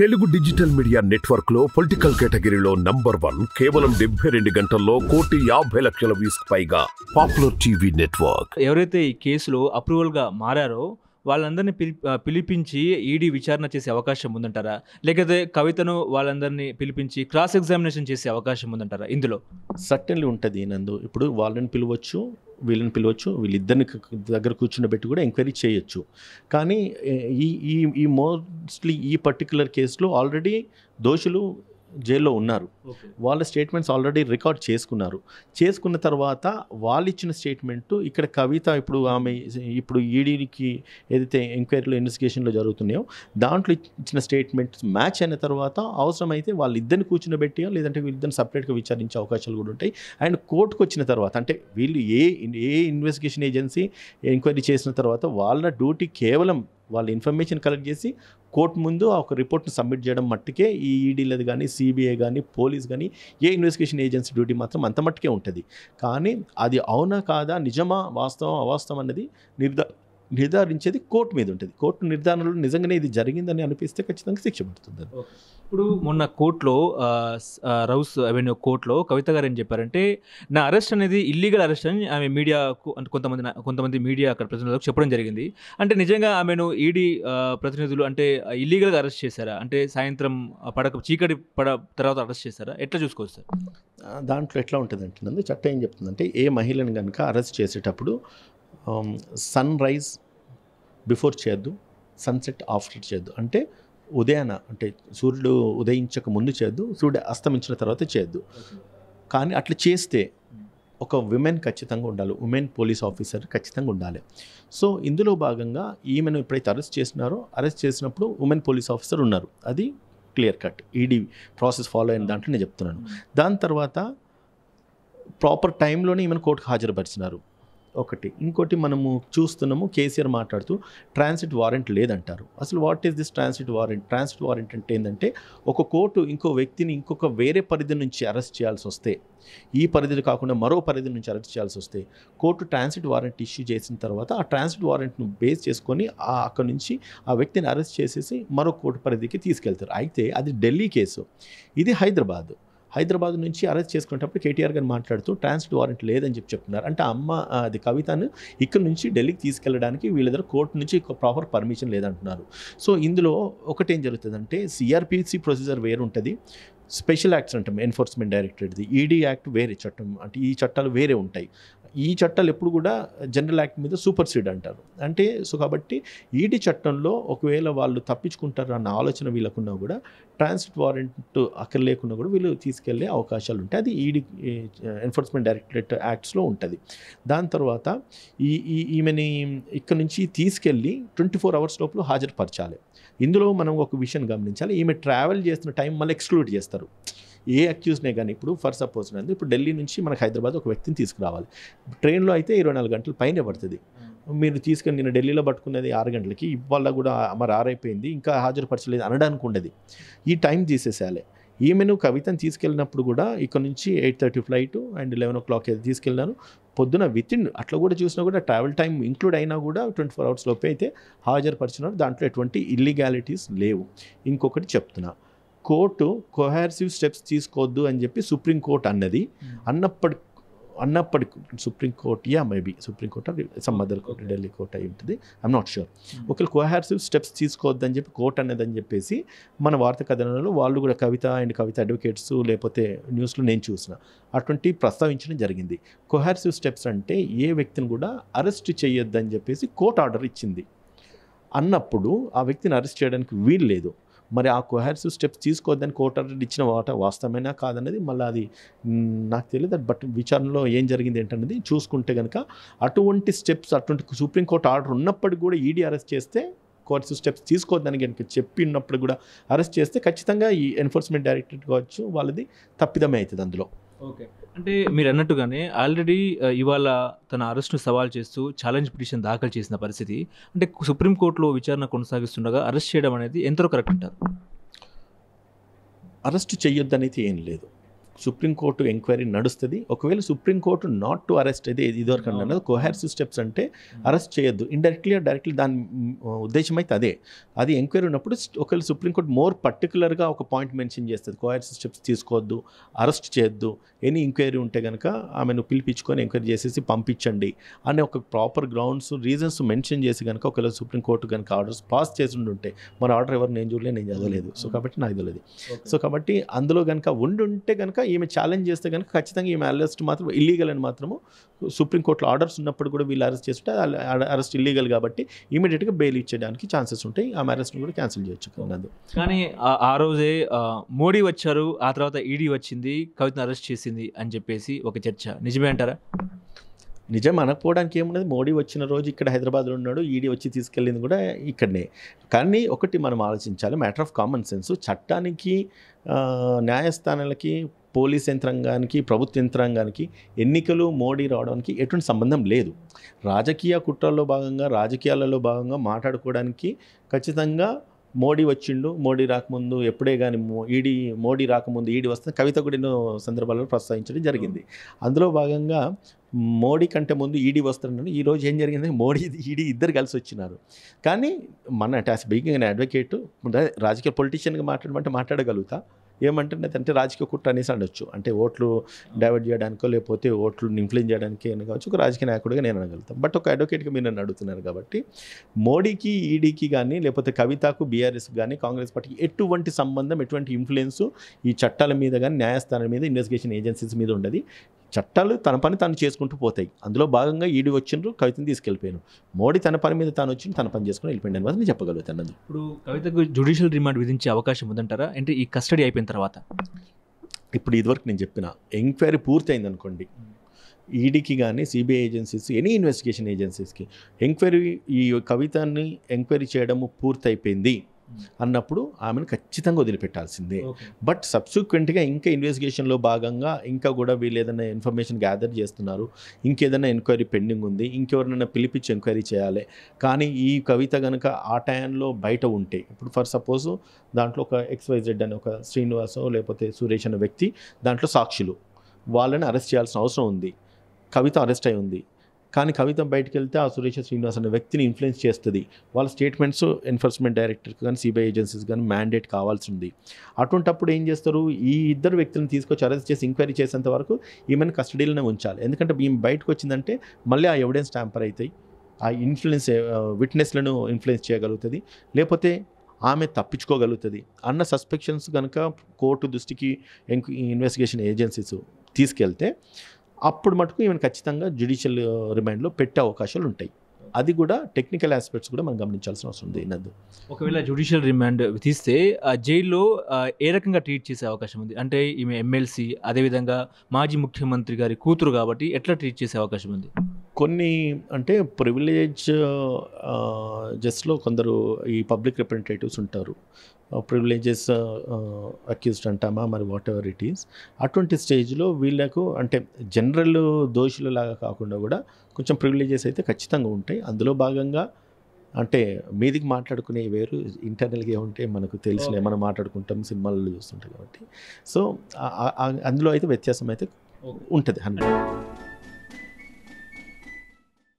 Telugu digital media network లో political కేటగిరీలో number one కేవలం డెబ్బై రెండు గంటల్లో కోటి యాభై లక్షల వ్యూస్ పైగా పాపులర్ టీవీ నెట్వర్క్ ఎవరైతే ఈ కేసులో అప్రూవల్ గా మారారో వాళ్ళందరినీ పిలి పిలిపించి ఈడీ విచారణ చేసే అవకాశం ఉందంటారా లేకపోతే కవితను వాళ్ళందరినీ పిలిపించి క్రాస్ ఎగ్జామినేషన్ చేసే అవకాశం ఉందంటారా ఇందులో సర్టన్లీ ఉంటుంది నందు ఇప్పుడు వాళ్ళని పిలవచ్చు వీళ్ళని పిలవచ్చు వీళ్ళిద్దరిని దగ్గర కూర్చుండబెట్టి కూడా ఎంక్వైరీ చేయొచ్చు కానీ ఈ ఈ ఈ మోస్ట్లీ ఈ పర్టికులర్ కేసులో ఆల్రెడీ దోషులు జైల్లో ఉన్నారు వాళ్ళ స్టేట్మెంట్స్ ఆల్రెడీ రికార్డ్ చేసుకున్నారు చేసుకున్న తర్వాత వాళ్ళు ఇచ్చిన స్టేట్మెంట్ ఇక్కడ కవిత ఇప్పుడు ఆమె ఇప్పుడు ఈడీకి ఏదైతే ఎంక్వైరీలు ఇన్వెస్టిగేషన్లో జరుగుతున్నాయో దాంట్లో ఇచ్చిన స్టేట్మెంట్స్ మ్యాచ్ అయిన తర్వాత అవసరమైతే వాళ్ళిద్దరిని కూర్చునబెట్టి లేదంటే వీళ్ళిద్దరిని సపరేట్గా విచారించే అవకాశాలు కూడా ఉంటాయి అండ్ కోర్టుకు వచ్చిన తర్వాత అంటే వీళ్ళు ఏ ఏ ఇన్వెస్టిగేషన్ ఏజెన్సీ ఎంక్వైరీ చేసిన తర్వాత వాళ్ళ డ్యూటీ కేవలం వాళ్ళు ఇన్ఫర్మేషన్ కలెక్ట్ చేసి కోర్టు ముందు ఒక రిపోర్ట్ను సబ్మిట్ చేయడం మట్టుకే ఈ ఈడీలది కానీ సిబిఐ కానీ పోలీస్ కానీ ఏ ఇన్వెస్టిగేషన్ ఏజెన్సీ డ్యూటీ మాత్రం అంత మట్టుకే ఉంటుంది కానీ అది అవునా కాదా నిజమా వాస్తవం అవాస్తవం అనేది నిర్ధ నిర్ధారించేది కోర్టు మీద ఉంటుంది కోర్టు నిర్ధారణలో నిజంగానే ఇది జరిగిందని అనిపిస్తే ఖచ్చితంగా శిక్ష పడుతుంది ఇప్పుడు మొన్న కోర్టులో రౌస్ ఐ మీన్ కోర్టులో కవిత గారు ఏం చెప్పారంటే నా అరెస్ట్ అనేది ఇల్లీగల్ అరెస్ట్ అని ఆమె మీడియాకు అంటే కొంతమంది కొంతమంది మీడియా అక్కడ ప్రతినిధులకు చెప్పడం జరిగింది అంటే నిజంగా ఆమెను ఈడీ ప్రతినిధులు అంటే ఇల్లీగల్గా అరెస్ట్ చేశారా అంటే సాయంత్రం పడక చీకటి పడ తర్వాత అరెస్ట్ చేశారా ఎట్లా చూసుకోవచ్చు సార్ దాంట్లో ఎట్లా ఉంటుంది అంటున్నది చట్టం ఏం చెప్తుందంటే ఏ మహిళను కనుక అరెస్ట్ చేసేటప్పుడు సన్ రైజ్ బిఫోర్ చేయొద్దు సన్సెట్ ఆఫ్టర్ చేయొద్దు అంటే ఉదయాన అంటే సూర్యుడు ఉదయించక ముందు చేయొద్దు సూర్యుడు అస్తమించిన తర్వాత చేయొద్దు కానీ అట్లా చేస్తే ఒక విమెన్ ఖచ్చితంగా ఉండాలి ఉమెన్ పోలీస్ ఆఫీసర్ ఖచ్చితంగా ఉండాలి సో ఇందులో భాగంగా ఈమెను ఎప్పుడైతే అరెస్ట్ చేసినారో అరెస్ట్ చేసినప్పుడు ఉమెన్ పోలీస్ ఆఫీసర్ ఉన్నారు అది clear cut ED process follow అయిన దాంట్లో నేను చెప్తున్నాను దాని తర్వాత ప్రాపర్ టైంలోనే ఈమెను కోర్టుకు హాజరుపరిచినారు ఒకటి ఇంకోటి మనము చూస్తున్నాము కేసీఆర్ మాట్లాడుతూ ట్రాన్సిట్ వారెంట్ లేదంటారు అసలు what is this transit warrant transit warrant అంటే ఏంటంటే ఒక కోర్టు ఇంకో వ్యక్తిని ఇంకొక వేరే పరిధి నుంచి అరెస్ట్ చేయాల్సి వస్తే ఈ పరిధిలో కాకుండా మరో పరిధి నుంచి అరెస్ట్ చేయాల్సి వస్తే కోర్టు ట్రాన్సిట్ వారెంట్ ఇష్యూ చేసిన తర్వాత ఆ ట్రాన్సిట్ వారెంట్ను బేస్ చేసుకొని అక్కడ నుంచి ఆ వ్యక్తిని అరెస్ట్ చేసేసి మరో కోర్టు పరిధికి తీసుకెళ్తారు అయితే అది ఢిల్లీ కేసు ఇది హైదరాబాద్ హైదరాబాద్ నుంచి అరెస్ట్ చేసుకునేటప్పుడు కేటీఆర్ గారు మాట్లాడుతూ ట్రాన్స్ఫర్ వారెంట్ లేదని చెప్పి చెప్తున్నారు అంటే అమ్మ అది కవితను ఇక్కడ నుంచి ఢిల్లీకి తీసుకెళ్ళడానికి వీళ్ళిద్దరు కోర్టు నుంచి ప్రాపర్ పర్మిషన్ లేదంటున్నారు సో ఇందులో ఒకటేం జరుగుతుందంటే సిఆర్పిసి ప్రొసీజర్ వేరుంటుంది స్పెషల్ యాక్ట్స్ అంటాం ఎన్ఫోర్స్మెంట్ డైరెక్టరేట్ది ఈడీ e యాక్ట్ వేరే చట్టం అంటే ఈ చట్టాలు వేరే ఉంటాయి ఈ చట్టాలు ఎప్పుడు కూడా జనరల్ యాక్ట్ మీద సూపర్ సీడ్ అంటారు అంటే సో కాబట్టి ఈడీ చట్టంలో ఒకవేళ వాళ్ళు తప్పించుకుంటారు అన్న ఆలోచన వీళ్ళకున్నా కూడా ట్రాన్సిట్ వారెంట్ అక్కడ లేకుండా కూడా వీళ్ళు తీసుకెళ్లే అవకాశాలు ఉంటాయి అది ఈడీ ఎన్ఫోర్స్మెంట్ డైరెక్టరేట్ యాక్ట్స్లో ఉంటుంది దాని తర్వాత ఈ ఈ ఈమెని ఇక్కడ నుంచి తీసుకెళ్ళి ట్వంటీ ఫోర్ అవర్స్ లోపల హాజరుపరచాలి ఇందులో మనం ఒక విషయం గమనించాలి ఈమె ట్రావెల్ చేస్తున్న టైం మళ్ళీ ఎక్స్క్లూడ్ చేస్తారు ఏ అక్యూజ్నే కానీ ఇప్పుడు ఫర్ సపోజ్ అండి ఇప్పుడు ఢిల్లీ నుంచి మనకు హైదరాబాద్ ఒక వ్యక్తిని తీసుకురావాలి ట్రైన్లో అయితే ఇరవై నాలుగు గంటల పైనే పడుతుంది hmm. మీరు తీసుకుని నేను ఢిల్లీలో పట్టుకునేది ఆరు గంటలకి ఇవాళ కూడా మరి ఆరైపోయింది ఇంకా హాజరుపరచలేదు అనడానికి ఉండేది ఈ టైం తీసేసేయాలి ఈమెను కవితను తీసుకెళ్ళినప్పుడు కూడా ఇక్కడ నుంచి eight thirty flight and eleven o'clock అయితే తీసుకెళ్ళాను పొద్దున విత్ ఇన్ అట్లా కూడా చూసినా కూడా ట్రావెల్ టైం ఇంక్లూడ్ అయినా కూడా ట్వంటీ ఫోర్ అవర్స్ లోపే అయితే హాజరుపరిచినారు దాంట్లో ఎటువంటి ఇల్లీగాలిటీస్ లేవు ఇంకొకటి చెప్తున్నాను కోర్టు కొహార్సివ్ స్టెప్స్ తీసుకోవద్దు అని చెప్పి సుప్రీంకోర్టు అన్నది hmm. అన్నప్పటి అన్నప్పటికి supreme court yeah maybe supreme court some other court Delhi court అయి ఉంటుంది ఐఎమ్ నాట్ ష్యూర్ ఒకవేళ కోహార్సివ్ స్టెప్స్ తీసుకోవద్దని చెప్పి కోర్టు అని చెప్పేసి మన వార్త కథనంలో వాళ్ళు కూడా కవిత అండ్ కవిత అడ్వకేట్స్ లేకపోతే న్యూస్లో నేను చూసిన అటువంటి ప్రస్తావించడం జరిగింది కోహార్సివ్ స్టెప్స్ అంటే ఏ వ్యక్తిని కూడా అరెస్ట్ చేయొద్దని చెప్పేసి కోర్టు ఆర్డర్ ఇచ్చింది అన్నప్పుడు ఆ వ్యక్తిని అరెస్ట్ చేయడానికి వీలు లేదు మరి ఆ కొహార్సివ్ స్టెప్స్ తీసుకోవద్దని కోర్టు ఆర్డర్ ఇచ్చిన వాట వాస్తవమైనా కాదన్నది మళ్ళీ అది నాకు తెలియదు బట్ విచారణలో ఏం జరిగింది ఏంటన్నది చూసుకుంటే కనుక అటువంటి స్టెప్స్ అటువంటి సుప్రీంకోర్టు ఆర్డర్ ఉన్నప్పటికీ కూడా ఈడీ e అరెస్ట్ చేస్తే కోర్సు స్టెప్స్ తీసుకోవద్దని కనుక చెప్పి ఉన్నప్పుడు కూడా అరెస్ట్ చేస్తే ఖచ్చితంగా ఈ ఎన్ఫోర్స్మెంట్ డైరెక్టరేట్ కావచ్చు వాళ్ళది తప్పిదమే అవుతుంది అందులో ఓకే అంటే మీరు అన్నట్టుగానే ఆల్రెడీ ఇవాళ తన అరెస్ట్ను సవాల్ చేస్తూ ఛాలెంజ్ పిటిషన్ దాఖలు చేసిన పరిస్థితి అంటే సుప్రీంకోర్టులో విచారణ కొనసాగిస్తుండగా అరెస్ట్ చేయడం అనేది ఎంతో కరెక్ట్ అంటారు అరెస్ట్ అనేది ఏం లేదు సుప్రీంకోర్టు ఎంక్వైరీ నడుస్తుంది ఒకవేళ సుప్రీంకోర్టు నాట్ టు అరెస్ట్ అయితే ఇదివరకు అన్నది కొహార్సివ్ స్టెప్స్ అంటే అరెస్ట్ చేయొద్దు ఇండైరెక్ట్లీ డైరెక్ట్లీ దాని ఉద్దేశం అయితే అదే అది ఎంక్వైరీ ఉన్నప్పుడు ఒకవేళ సుప్రీంకోర్టు మోర్ పర్టికులర్గా ఒక పాయింట్ మెన్షన్ చేస్తుంది కొహార్సివ్ స్టెప్స్ తీసుకోవద్దు అరెస్ట్ చేయొద్దు ఎనీ ఎంక్వైరీ ఉంటే కనుక ఆమెను పిలిపించుకొని ఎంక్వైరీ చేసేసి పంపించండి అనే ఒక ప్రాపర్ గ్రౌండ్స్ రీజన్స్ మెన్షన్ చేసి కనుక ఒకవేళ సుప్రీంకోర్టు కనుక ఆర్డర్స్ పాస్ చేసి ఉంటే మన ఆర్డర్ ఎవరు నేను చూడలేదు నేను చదవలేదు సో కాబట్టి నాకు తెలియదు సో కాబట్టి అందులో కనుక ఉంటే కనుక ఈమె ఛాలెంజ్ చేస్తే కనుక ఖచ్చితంగా ఈమె అరెస్ట్ మాత్రం ఇల్లీగల్ అని మాత్రము సుప్రీంకోర్టులో ఆర్డర్స్ ఉన్నప్పుడు కూడా వీళ్ళు అరెస్ట్ చేస్తుంటే అరెస్ట్ ఇల్లీగల్ కాబట్టి ఇమీడియట్గా బెయిల్ ఇచ్చేయడానికి ఛాన్సెస్ ఉంటాయి ఆమె అరెస్ట్ని కూడా క్యాన్సిల్ చేయొచ్చు కానీ ఆ రోజే మోడీ వచ్చారు ఆ తర్వాత ఈడీ e వచ్చింది కవితను అరెస్ట్ చేసి చేసింది అని చెప్పేసి ఒక చర్చ నిజమే అంటారా నిజం అనకపోవడానికి ఏమున్నది మోడీ వచ్చిన రోజు ఇక్కడ హైదరాబాద్లో ఉన్నాడు ఈడీ వచ్చి తీసుకెళ్ళింది కూడా ఇక్కడనే కానీ ఒకటి మనం ఆలోచించాలి మ్యాటర్ ఆఫ్ కామన్ సెన్స్ చట్టానికి న్యాయస్థానాలకి పోలీస్ యంత్రాంగానికి ప్రభుత్వ యంత్రాంగానికి ఎన్నికలు మోడీ రావడానికి ఎటువంటి సంబంధం లేదు రాజకీయ కుట్రల్లో భాగంగా రాజకీయాలలో భాగంగా మాట్లాడుకోవడానికి ఖచ్చితంగా మోడీ వచ్చిండు మోడీ రాకముందు ఎప్పుడే కానీ ఈడీ మోడీ రాకముందు ఈడీ వస్తే కవిత కూడా ఎన్నో సందర్భాల్లో ప్రోత్సహించడం జరిగింది అందులో భాగంగా మోడీ కంటే ముందు ఈడీ వస్తున్నాడు ఈరోజు ఏం జరిగింది మోడీ ఈడీ ఇద్దరు కలిసి వచ్చినారు కానీ మన యాజ్ బీకింగ్ అన్ అడ్వకేటు రాజకీయ పొలిటీషియన్గా మాట్లాడమంటే మాట్లాడగలుగుతా ఏమంటే అంటే రాజకీయ కుట్ర అనేసి అనొచ్చు అంటే ఓట్లు డైవర్ట్ చేయడానికో లేకపోతే ఓట్లు ఇన్ఫ్లుయెన్స్ చేయడానికి అని కావచ్చు ఒక రాజకీయ నాయకుడిగా నేను అనగలుగుతాను బట్ ఒక అడ్వకేట్గా మీరు నన్ను అడుగుతున్నారు కాబట్టి మోడీకి ఈడీకి e కానీ లేకపోతే కవితకు బీఆర్ఎస్ కానీ కాంగ్రెస్ పార్టీకి ఎటువంటి సంబంధం ఎటువంటి ఇన్ఫ్లుయెన్సు ఈ చట్టాల మీద కానీ న్యాయస్థానం మీద ఇన్వెస్టిగేషన్ ఏజెన్సీస్ మీద ఉండదు చట్టాలు తన పని తను చేసుకుంటూ పోతాయి అందులో భాగంగా ఈడి వచ్చిండ్రు కవితను తీసుకెళ్ళిపోయాను మోడీ తన పని మీద తాను వచ్చిన తన పని చేసుకుని వెళ్ళిపోయింది అని నేను చెప్పగలుగుతాను ఇప్పుడు కవితకు జ్యుడిషియల్ రిమాండ్ విధించే అవకాశం ఉందంటారా అంటే ఈ కస్టడీ అయిపోయిన తర్వాత ఇప్పుడు ఇదివరకు నేను చెప్పిన ఎంక్వైరీ పూర్తయింది అనుకోండి ఈడీకి కానీ సిబిఐ ఏజెన్సీస్ ఎనీ ఇన్వెస్టిగేషన్ ఏజెన్సీస్కి ఎంక్వైరీ ఈ కవితాన్ని ఎంక్వైరీ చేయడము పూర్తయిపోయింది అన్నప్పుడు ఆమెను ఖచ్చితంగా వదిలిపెట్టాల్సిందే బట్ సబ్సిక్వెంట్గా ఇంకా ఇన్వెస్టిగేషన్లో భాగంగా ఇంకా కూడా వీళ్ళు ఏదైనా ఇన్ఫర్మేషన్ గ్యాదర్ చేస్తున్నారు ఇంకేదైనా ఎంక్వైరీ పెండింగ్ ఉంది ఇంకెవరినైనా పిలిపించి ఎంక్వైరీ చేయాలి కానీ ఈ కవిత కనుక ఆ టైంలో బయట ఉంటే ఇప్పుడు ఫర్ సపోజ్ దాంట్లో ఒక ఎక్స్వైజెడ్ అనే ఒక శ్రీనివాసో లేకపోతే సురేష్ అనే వ్యక్తి దాంట్లో సాక్షులు వాళ్ళని అరెస్ట్ చేయాల్సిన అవసరం ఉంది కవిత అరెస్ట్ అయి ఉంది కానీ కవిత బయటకు వెళ్తే ఆ సురేష్ శ్రీనివాస్ అనే వ్యక్తిని ఇన్ఫ్లుయెన్స్ చేస్తుంది వాళ్ళ స్టేట్మెంట్స్ ఎన్ఫోర్స్మెంట్ డైరెక్టర్కి కానీ సిబిఐ ఏజెన్సీస్ కానీ మ్యాండేట్ కావాల్సింది అటువంటప్పుడు ఏం చేస్తారు ఈ ఇద్దరు వ్యక్తులను తీసుకొచ్చి అరెస్ట్ చేసి ఎంక్వైరీ చేసేంత వరకు ఈమెను కస్టడీలోనే ఉంచాలి ఎందుకంటే ఈమె బయటకు వచ్చిందంటే మళ్ళీ ఆ ఎవిడెన్స్ ట్యాంపర్ అవుతాయి ఆ ఇన్ఫ్లుయెన్స్ విట్నెస్లను ఇన్ఫ్లుయెన్స్ చేయగలుగుతుంది లేకపోతే ఆమె తప్పించుకోగలుగుతుంది అన్న సస్పెక్షన్స్ కనుక కోర్టు దృష్టికి ఇన్వెస్టిగేషన్ ఏజెన్సీస్ తీసుకెళ్తే అప్పుడు మటుకు ఈమెను ఖచ్చితంగా జ్యుడిషియల్ రిమైండ్లో uh, పెట్టే అవకాశాలు ఉంటాయి అది కూడా టెక్నికల్ ఆస్పెక్ట్స్ కూడా మనం గమనించాల్సిన అవసరం ఉంది నద్దు ఒకవేళ జ్యుడిషియల్ రిమాండ్ తీస్తే జైల్లో ఏ రకంగా ట్రీట్ చేసే అవకాశం ఉంది అంటే ఈమె ఎమ్మెల్సీ అదేవిధంగా మాజీ ముఖ్యమంత్రి గారి కూతురు కాబట్టి ఎట్లా ట్రీట్ చేసే అవకాశం ఉంది కొన్ని అంటే ప్రివిలేజ్ జస్ట్లో uh, uh, కొందరు ఈ పబ్లిక్ రిప్రజెంటేటివ్స్ ఉంటారు privileges uh, accused uh, uh, అంటామా మరి వాట్ ఎవర్ ఇట్ ఈస్ అటువంటి స్టేజ్లో వీళ్ళకు అంటే జనరల్ దోషులు లాగా కాకుండా కూడా కొంచెం ప్రివిలేజెస్ అయితే ఖచ్చితంగా ఉంటాయి అందులో భాగంగా అంటే మీదికి మాట్లాడుకునే వేరు ఇంటర్నల్గా ఉంటే మనకు తెలిసిన మనం మాట్లాడుకుంటాం సినిమాల్లో చూస్తుంటాం కాబట్టి సో అందులో అయితే వ్యత్యాసం అయితే ఉంటుంది హండ్రెడ్